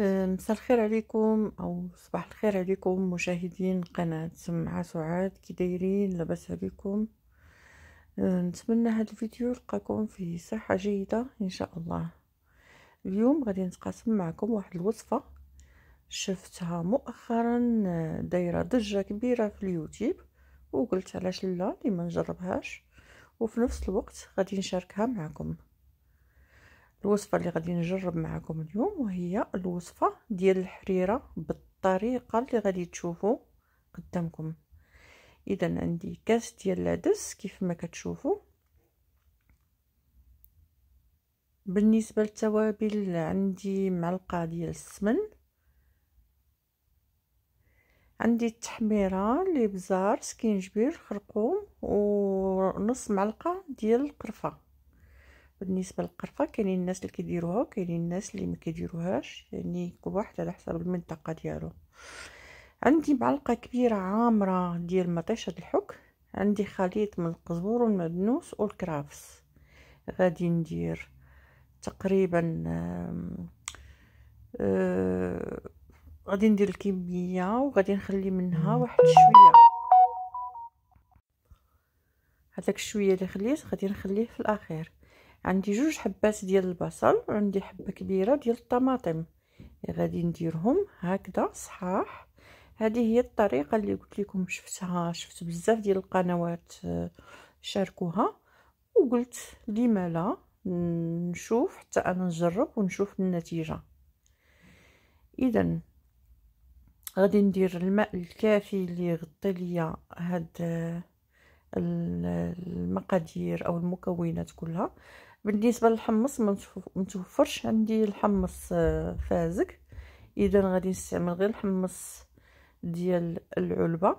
مساء الخير عليكم او صباح الخير عليكم مشاهدين قناه سمعة سعاد كي دايرين لاباس عليكم نتمنى هذا الفيديو يلقاكم في صحه جيده ان شاء الله اليوم غادي نتقاسم معكم واحد الوصفه شفتها مؤخرا آه، دايره ضجه كبيره في اليوتيوب وقلت علاش لا لما نجربهاش وفي نفس الوقت غادي نشاركها معكم الوصفه اللي غادي نجرب معكم اليوم وهي الوصفه ديال الحريره بالطريقه اللي غادي تشوفوا قدامكم اذا عندي كاس ديال العدس كيف ما كتشوفوا بالنسبه للتوابل عندي معلقه ديال السمن عندي التحميره بزار سكينجبير خرقوم ونص معلقه ديال القرفه بالنسبه للقرفه كاينين الناس اللي كيديروها وكاينين الناس اللي ما كيديروهاش يعني كل واحد على حسب المنطقه ديالو عندي معلقه كبيره عامره ديال مطيشه الحك عندي خليط من القزبور والمدنوس والكرافس غادي ندير تقريبا آه، غادي ندير الكميه وغادي نخلي منها واحد شويه هذاك الشويه اللي خليت غادي نخليه في الاخير عندي جوج حبات ديال البصل وعندي حبه كبيره ديال الطماطم غادي نديرهم هكذا صحاح هذه هي الطريقه اللي قلت لكم شفتها شفت بزاف ديال القنوات آه، شاركوها وقلت لما لا نشوف حتى انا نجرب ونشوف النتيجه اذا غادي ندير الماء الكافي اللي يغطي ليا هاد آه، المقادير او المكونات كلها بالنسبه للحمص ما متوفرش عندي الحمص آه، فازك اذا غادي نستعمل غير الحمص ديال العلبه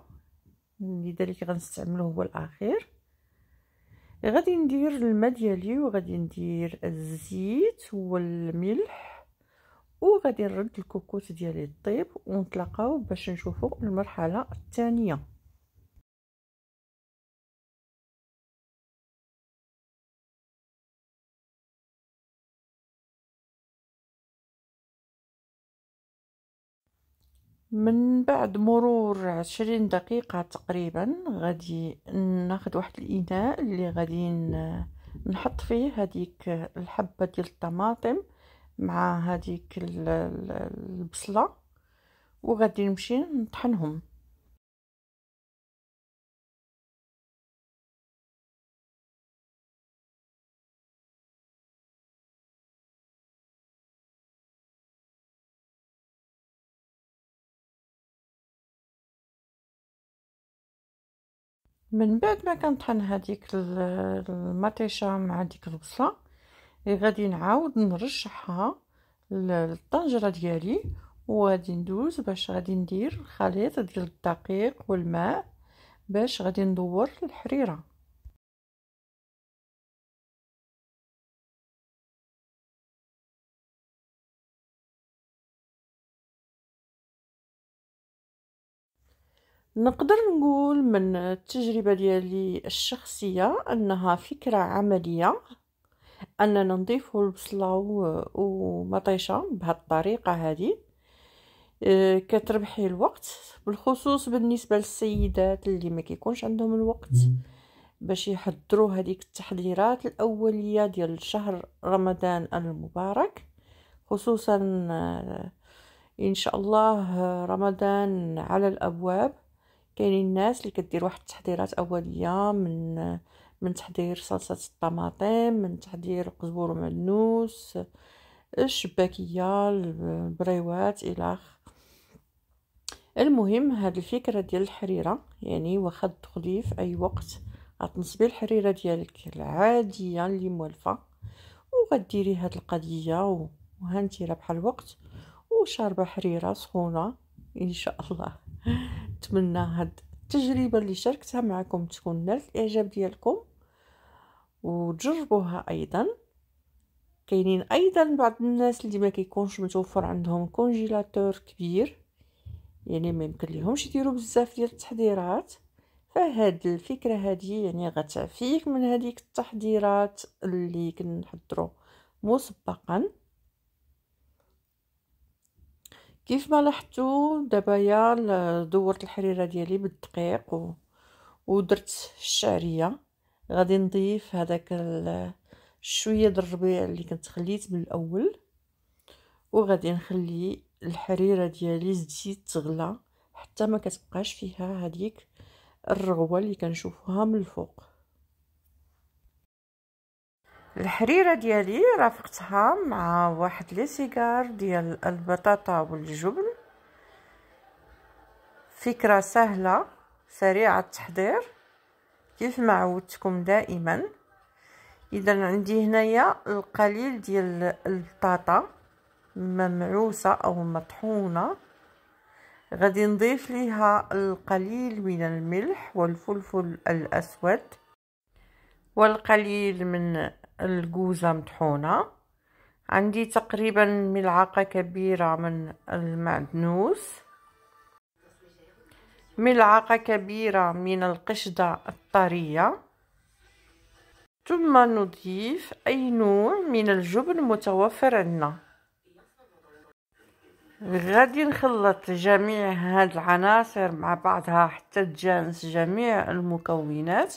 لذلك غنستعمله هو الاخير غادي ندير الماء ديالي وغادي ندير الزيت والملح وغادي نرد الكوكوت ديالي الطيب ونتلاقاو باش نشوفو المرحله الثانيه من بعد مرور عشرين دقيقة تقريبا غادي ناخد واحد الإناء اللي غادي نحط فيه هذيك الحبة ديال الطماطم مع هذيك البصلة وغادي نمشي نطحنهم من بعد ما كنطحن هذيك المطيشه مع ديك البصله غادي نعاود نرشحها للطنجره ديالي وغادي ندوز باش غادي ندير الخليط ديال الدقيق والماء باش غادي ندور الحريره نقدر نقول من التجربة ديالي الشخصية أنها فكرة عملية أننا نضيف البصلة ومطيشة الطريقة هذه آه، كتربحي الوقت بالخصوص بالنسبة للسيدات اللي ما كيكونش عندهم الوقت باش يحضروا هذيك التحضيرات الأولية ديال شهر رمضان المبارك خصوصا آه، إن شاء الله آه، رمضان على الأبواب كاينين الناس اللي كدير واحد التحضيرات اوليه من من تحضير صلصه الطماطم من تحضير القزبر ومعدنوس الشباكيه البريوات الى المهم هاد الفكره ديال الحريره يعني واخا تدخلي في اي وقت غتنصبي الحريره ديالك العاديه اللي مولفه وغديري هاد القضيه وهانتي راه بحال الوقت وشاربه حريره سخونه ان شاء الله نتمنى هاد التجربه اللي شاركتها معكم تكون نالت الاعجاب ديالكم وتجربوها ايضا كاينين ايضا بعض الناس اللي ما كيكونش متوفر عندهم كونجيلاتور كبير يعني ما يمكن لهمش يديروا بزاف ديال التحضيرات فهاد الفكره هادي يعني غتعفيك من هذيك التحضيرات اللي كنحضرو مسبقا كيف ما لحتو دبايا دورت الحريره ديالي بالدقيق و... ودرت الشعريه غادي نضيف هذاك ال... شويه د الربيع اللي كنت خليت من الاول وغادي نخلي الحريره ديالي تزيد تغلى حتى ما كتبقاش فيها هذيك الرغوه اللي كنشوفوها من الفوق الحريره ديالي رافقتها مع واحد لي سيجار ديال البطاطا والجبن فكره سهله سريعه التحضير كيف ما عودتكم دائما اذا عندي هنايا القليل ديال البطاطا ممعوسه او مطحونه غادي نضيف ليها القليل من الملح والفلفل الاسود والقليل من الجوزة مطحونة عندي تقريبا ملعقة كبيرة من المعدنوس ملعقة كبيرة من القشدة الطرية ثم نضيف أي نوع من الجبن متوفر عندنا غادي نخلط جميع هاد العناصر مع بعضها حتى تجانس جميع المكونات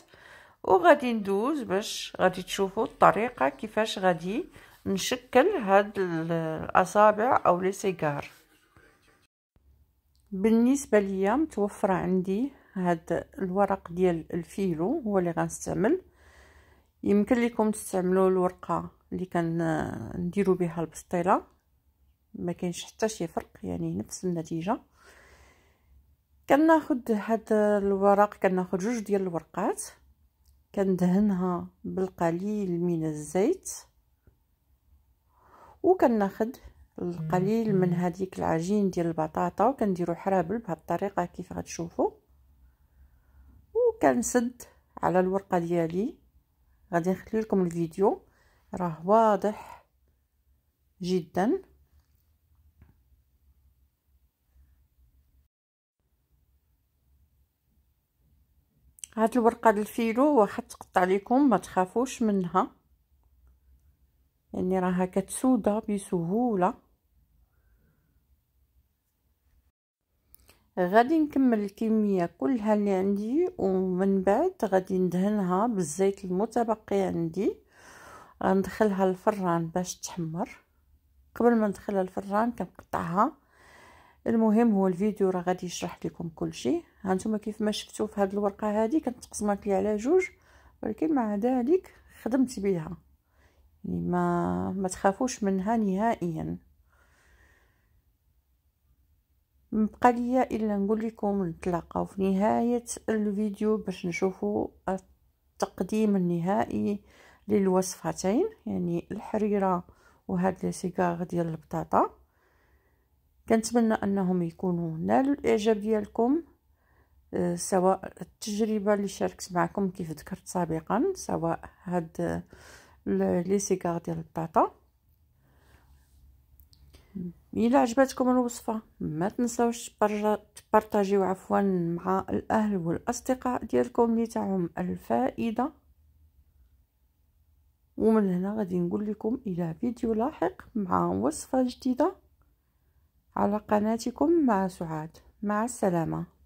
وغادي ندوز باش غادي تشوفوا الطريقه كيفاش غادي نشكل هاد الاصابع او لي سيجار بالنسبه ليا متوفره عندي هاد الورق ديال الفيلو هو اللي غنستعمل يمكن لكم تستعملوا الورقه اللي كنديروا بها البسطيله ما كاينش حتى شي فرق يعني نفس النتيجه كناخد هاد الورق كناخد جوج ديال الورقات كندهنها بالقليل من الزيت وكناخد القليل من هذيك العجين ديال البطاطا وكنديرو حرابل بهاد الطريقه كيف غتشوفوا وكنسد على الورقه ديالي غادي نخلي لكم الفيديو راه واضح جدا هاد الورقه الفيلو واخا تقطع لكم ما تخافوش منها يعني راها كتسودا بسهوله غادي نكمل الكميه كلها اللي عندي ومن بعد غادي ندهنها بالزيت المتبقي عندي غندخلها الفران باش تحمر قبل ما ندخلها الفران كنقطعها المهم هو الفيديو راه غادي يشرح لكم كل شيء هانتوما كيف ما شفتوا في هذه الورقه هذه كانت تقسمات لي على جوج ولكن مع ذلك خدمت بها يعني ما ما تخافوش منها نهائيا مبقى ليا الا نقول لكم نتلاقاو في نهايه الفيديو باش نشوفوا التقديم النهائي للوصفتين يعني الحريره وهذا لي ديال البطاطا كنتمنى انهم يكونوا نالوا الاعجاب ديالكم آه، سواء التجربه اللي شاركت معكم كيف ذكرت سابقا سواء هاد آه، لي سيغار ديال البطاطا الى عجبتكم الوصفه ما تنساوش تبارطاجيو عفوا مع الاهل والاصدقاء ديالكم اللي تاعهم الفائده ومن هنا غادي نقول لكم الى فيديو لاحق مع وصفه جديده على قناتكم مع سعاد مع السلامة